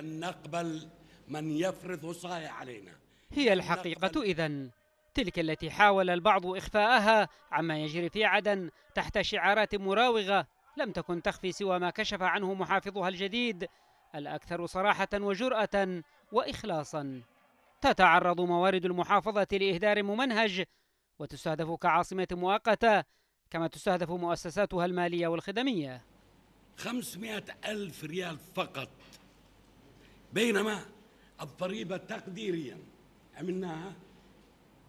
لن نقبل من يفرض وصايا علينا هي الحقيقة إذا تلك التي حاول البعض إخفاءها عما يجري في عدن تحت شعارات مراوغة لم تكن تخفي سوى ما كشف عنه محافظها الجديد الأكثر صراحة وجرأة وإخلاصا تتعرض موارد المحافظة لإهدار ممنهج وتستهدف كعاصمة مؤقتة كما تستهدف مؤسساتها المالية والخدمية 500 ألف ريال فقط بينما الضريبة تقديريا عملناها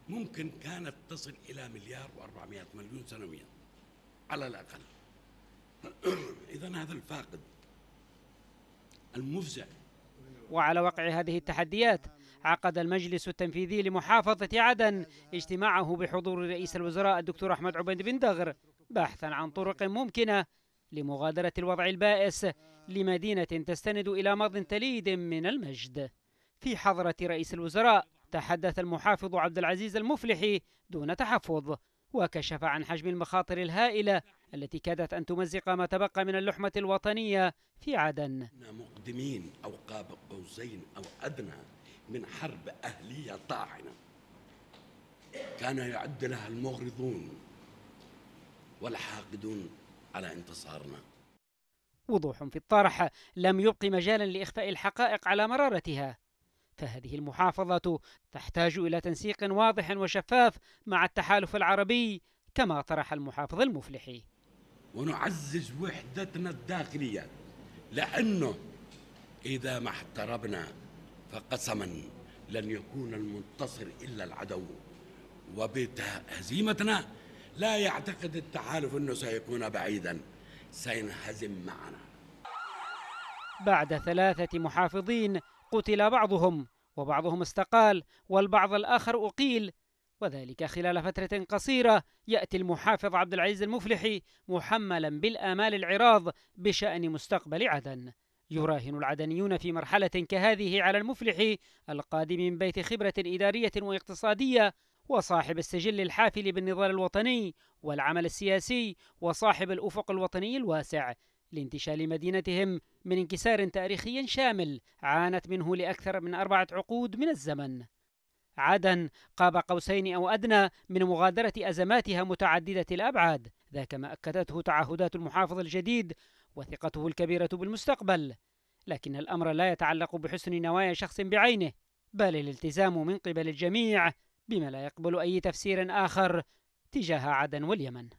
ممكن كانت تصل إلى مليار و400 مليون سنويا على الأقل إذا هذا الفاقد المفزع وعلى وقع هذه التحديات عقد المجلس التنفيذي لمحافظة عدن اجتماعه بحضور رئيس الوزراء الدكتور أحمد عبيد بن دغر بحثا عن طرق ممكنة لمغادرة الوضع البائس لمدينة تستند إلى ماض تليد من المجد في حضرة رئيس الوزراء تحدث المحافظ عبد العزيز المفلحي دون تحفظ وكشف عن حجم المخاطر الهائلة التي كادت أن تمزق ما تبقى من اللحمة الوطنية في عدن مقدمين أو قاب قوسين أو أدنى من حرب أهلية طاعنة كان يعد لها المغرضون والحاقدون على انتصارنا وضوح في الطرح لم يبق مجالا لإخفاء الحقائق على مرارتها فهذه المحافظة تحتاج إلى تنسيق واضح وشفاف مع التحالف العربي كما طرح المحافظ المفلحي ونعزز وحدتنا الداخلية لأنه إذا ما احتربنا فقسما لن يكون المنتصر إلا العدو وبهزيمتنا لا يعتقد التحالف أنه سيكون بعيدا سينهزم معنا بعد ثلاثة محافظين قتل بعضهم وبعضهم استقال والبعض الآخر أقيل وذلك خلال فترة قصيرة يأتي المحافظ عبد العزيز المفلحي محملا بالآمال العراض بشأن مستقبل عدن يراهن العدنيون في مرحلة كهذه على المفلحي القادم من بيت خبرة إدارية واقتصادية وصاحب السجل الحافل بالنضال الوطني والعمل السياسي وصاحب الأفق الوطني الواسع لانتشال مدينتهم من انكسار تاريخي شامل عانت منه لأكثر من أربعة عقود من الزمن عدن قاب قوسين أو أدنى من مغادرة أزماتها متعددة الأبعاد ذاك ما أكدته تعهدات المحافظ الجديد وثقته الكبيرة بالمستقبل لكن الأمر لا يتعلق بحسن نوايا شخص بعينه بل الالتزام من قبل الجميع بما لا يقبل أي تفسير آخر تجاه عدن واليمن